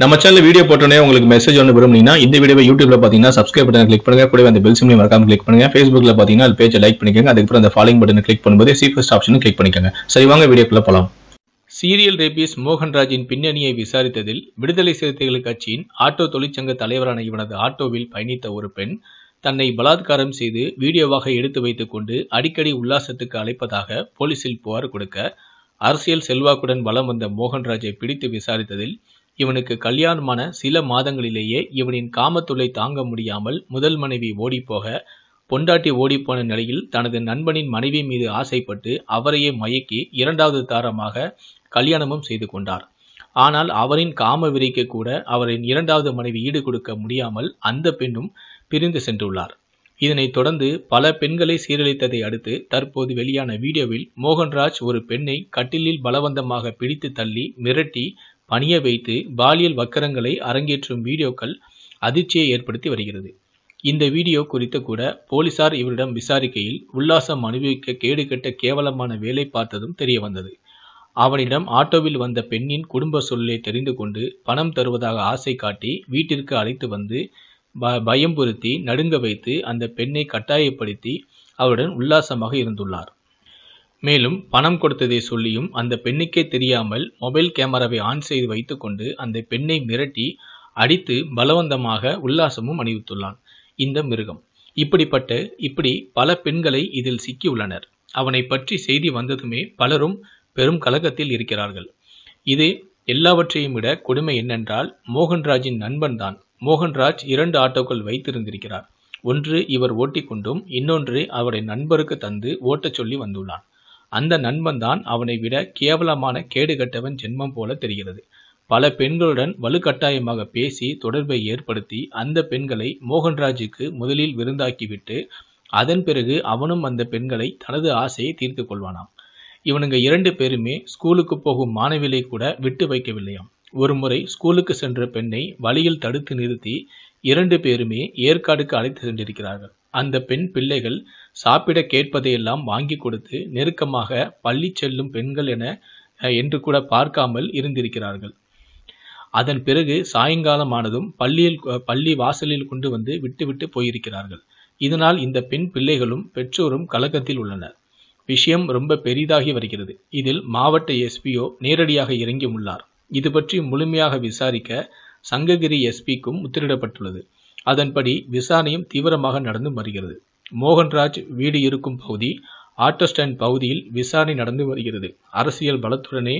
நம்ம channel video போட்டோன்னே உங்களுக்கு மெசேஜ் ஒன்று விரும்புனீங்கன்னா இந்த வீடியோ யூடியூப்ல பார்த்தீங்கன்னா சப்ஸ்கிரைப் பட்டன் கிளிக் பண்ணுங்க கூட அந்த பெல் சிம்லையும் மறக்காம கிளிக் பண்ணுங்க ஃபேஸ்புக்ல பார்த்தீங்கன்னா அது பேஜை லைக் பண்ணிக்கோங்க அதுக்கப்புறம் அந்த ஃபாலோ பட்டன் கிளிக் பண்ணும்போது சீஃபஸ்ட் ஆப்ஷன் கிளிக் பண்ணிக்கோங்க சரி வாங்க வீடியோக்குள்ள போகலாம் சீரியல் ரேபிஸ் மோகன்ராஜின் பின்னணியை விசாரித்ததில் விடுதலை சிறுத்தைகள் கட்சியின் ஆட்டோ தொழிற்சங்க தலைவரான இவனது ஆட்டோவில் பயணித்த ஒரு பெண் தன்னை பலாத்காரம் செய்து வீடியோவாக எடுத்து கொண்டு அடிக்கடி உல்லாசத்துக்கு அழைப்பதாக போலீசில் புகார் கொடுக்க அரசியல் செல்வாக்குடன் வலம் வந்த மோகன்ராஜை பிடித்து விசாரித்ததில் இவனுக்கு கல்யாணமான சில மாதங்களிலேயே இவனின் காமத்துளை தாங்க முடியாமல் முதல் மனைவி ஓடிப்போக பொண்டாட்டி ஓடிப்போன நிலையில் தனது நண்பனின் மனைவி மீது ஆசைப்பட்டு அவரையே மயக்கி இரண்டாவது தாரமாக கல்யாணமும் செய்து கொண்டார் ஆனால் அவரின் காம விரிக்க கூட அவரின் இரண்டாவது மனைவி ஈடு கொடுக்க முடியாமல் அந்த பெண்ணும் பிரிந்து சென்றுள்ளார் இதனைத் தொடர்ந்து பல பெண்களை சீரழித்ததை அடுத்து தற்போது வெளியான வீடியோவில் மோகன்ராஜ் ஒரு பெண்ணை கட்டிலில் பலவந்தமாக பிடித்து தள்ளி மிரட்டி பணிய வைத்து பாலியல் வக்கரங்களை அரங்கேற்றும் வீடியோக்கள் அதிர்ச்சியை ஏற்படுத்தி வருகிறது இந்த வீடியோ குறித்து கூட போலீசார் இவரிடம் விசாரிக்கையில் உல்லாசம் அனுபவிக்க கேடுகெட்ட கேவலமான வேலை பார்த்ததும் தெரிய வந்தது அவனிடம் ஆட்டோவில் வந்த பெண்ணின் குடும்ப சொல்லை தெரிந்து கொண்டு பணம் தருவதாக ஆசை காட்டி வீட்டிற்கு அழைத்து வந்து ப பயம்புறுத்தி நடுங்க வைத்து அந்த பெண்ணை கட்டாயப்படுத்தி அவருடன் உல்லாசமாக இருந்துள்ளார் மேலும் பணம் கொடுத்ததை சொல்லியும் அந்த பெண்ணுக்கே தெரியாமல் மொபைல் கேமராவை ஆன் செய்து வைத்துக்கொண்டு அந்த பெண்ணை மிரட்டி அடித்து பலவந்தமாக உல்லாசமும் அணிவித்துள்ளான் இந்த மிருகம் இப்படிப்பட்ட இப்படி பல பெண்களை இதில் சிக்கியுள்ளனர் அவனை பற்றி செய்தி வந்ததுமே பலரும் பெரும் கலக்கத்தில் இருக்கிறார்கள் இது எல்லாவற்றையும் விட கொடுமை என்னென்றால் மோகன்ராஜின் நண்பன்தான் மோகன்ராஜ் இரண்டு ஆட்டோக்கள் வைத்திருந்திருக்கிறார் ஒன்று இவர் ஓட்டிக்கொண்டும் இன்னொன்று அவருடைய நண்பருக்கு தந்து ஓட்டச் சொல்லி வந்துள்ளான் அந்த நண்பன் தான் அவனை விட கேவலமான கேடுகட்டவன் ஜென்மம் போல தெரிகிறது பல பெண்களுடன் வலுக்கட்டாயமாக பேசி தொடர்பை ஏற்படுத்தி அந்த பெண்களை மோகன்ராஜுக்கு முதலில் விருந்தாக்கிவிட்டு அதன் பிறகு அவனும் அந்த பெண்களை தனது ஆசையை தீர்த்து கொள்வானாம் இவனுங்க இரண்டு பேருமே ஸ்கூலுக்கு போகும் மாணவிகளை கூட விட்டு வைக்கவில்லையாம் ஒரு முறை ஸ்கூலுக்கு சென்ற பெண்ணை வழியில் தடுத்து நிறுத்தி இரண்டு பேருமே ஏற்காடுக்கு அழைத்து சென்றிருக்கிறார்கள் அந்த பெண் பிள்ளைகள் சாப்பிடக் கேட்பதையெல்லாம் வாங்கிக் கொடுத்து நெருக்கமாக பள்ளி செல்லும் பெண்கள் என என்று கூட பார்க்காமல் இருந்திருக்கிறார்கள் அதன் பிறகு சாயங்காலமானதும் பள்ளியில் பள்ளி வாசலில் கொண்டு வந்து விட்டுவிட்டு போயிருக்கிறார்கள் இதனால் இந்த பெண் பிள்ளைகளும் பெற்றோரும் கலக்கத்தில் உள்ளனர் விஷயம் ரொம்ப பெரிதாகி வருகிறது இதில் மாவட்ட எஸ்பியோ நேரடியாக இறங்கி உள்ளார் இது பற்றி முழுமையாக விசாரிக்க சங்ககிரி எஸ்பிக்கும் உத்தரிடப்பட்டுள்ளது அதன்படி விசாரணையும் தீவிரமாக நடந்து வருகிறது மோகன்ராஜ் வீடு இருக்கும் பகுதி ஆட்டோஸ்டாண்ட் பகுதியில் விசாரணை நடந்து வருகிறது அரசியல் பலத்துடனே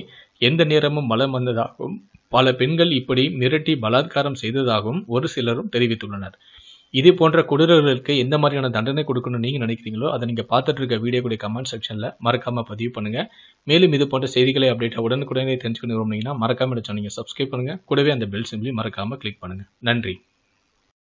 எந்த நேரமும் பலம் வந்ததாகவும் பல பெண்கள் இப்படி மிரட்டி பலாத்காரம் செய்ததாகவும் ஒரு சிலரும் தெரிவித்துள்ளனர் இது போன்ற கொடூரர்களுக்கு எந்த மாதிரியான தண்டனை கொடுக்கணும்னு நீங்கள் நினைக்கிறீங்களோ அதை நீங்கள் பார்த்துட்டு இருக்க வீடியோ கூட கமெண்ட் செக்ஷனில் மறக்காமல் பதிவு பண்ணுங்கள் மேலும் இது போன்ற செய்திகளை அப்டேட்டாக உடனுக்குடனே தெரிஞ்சுக்கணும் மறக்காம மறக்காமல் சொன்னீங்க சப்ஸ்கிரைப் பண்ணுங்கள் கூடவே அந்த பெல் சிம்பிளி மறக்காமல் கிளிக் பண்ணுங்கள் நன்றி